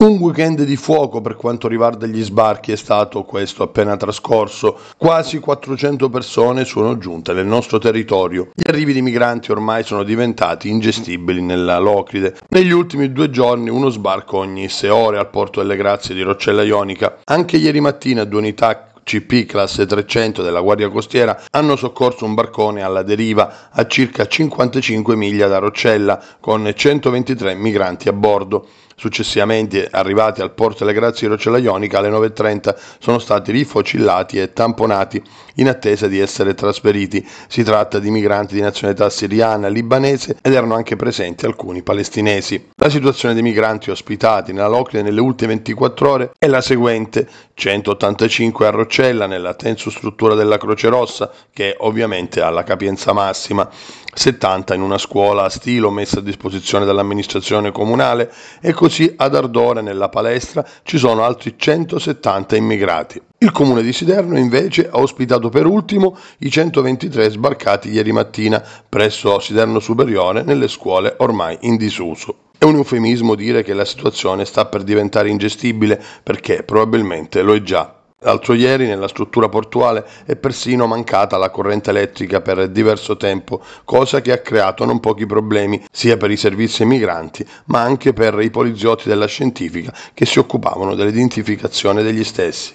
Un weekend di fuoco per quanto riguarda gli sbarchi è stato questo appena trascorso. Quasi 400 persone sono giunte nel nostro territorio. Gli arrivi di migranti ormai sono diventati ingestibili nella Locride. Negli ultimi due giorni uno sbarco ogni 6 ore al porto delle Grazie di Roccella Ionica. Anche ieri mattina due unità CP classe 300 della Guardia Costiera hanno soccorso un barcone alla deriva a circa 55 miglia da Roccella con 123 migranti a bordo. Successivamente, arrivati al Porto delle Grazie di Rocella Ionica, alle 9.30 sono stati rifocillati e tamponati in attesa di essere trasferiti. Si tratta di migranti di nazionalità siriana, libanese ed erano anche presenti alcuni palestinesi. La situazione dei migranti ospitati nella Locria nelle ultime 24 ore è la seguente: 185 a Rocella nella tenso struttura della Croce Rossa, che ovviamente ha la capienza massima, 70 in una scuola a stilo messa a disposizione dall'amministrazione comunale e così Così ad Ardore nella palestra ci sono altri 170 immigrati. Il comune di Siderno invece ha ospitato per ultimo i 123 sbarcati ieri mattina presso Siderno Superiore nelle scuole ormai in disuso. È un eufemismo dire che la situazione sta per diventare ingestibile perché probabilmente lo è già L'altro ieri nella struttura portuale è persino mancata la corrente elettrica per diverso tempo, cosa che ha creato non pochi problemi sia per i servizi ai migranti ma anche per i poliziotti della scientifica che si occupavano dell'identificazione degli stessi.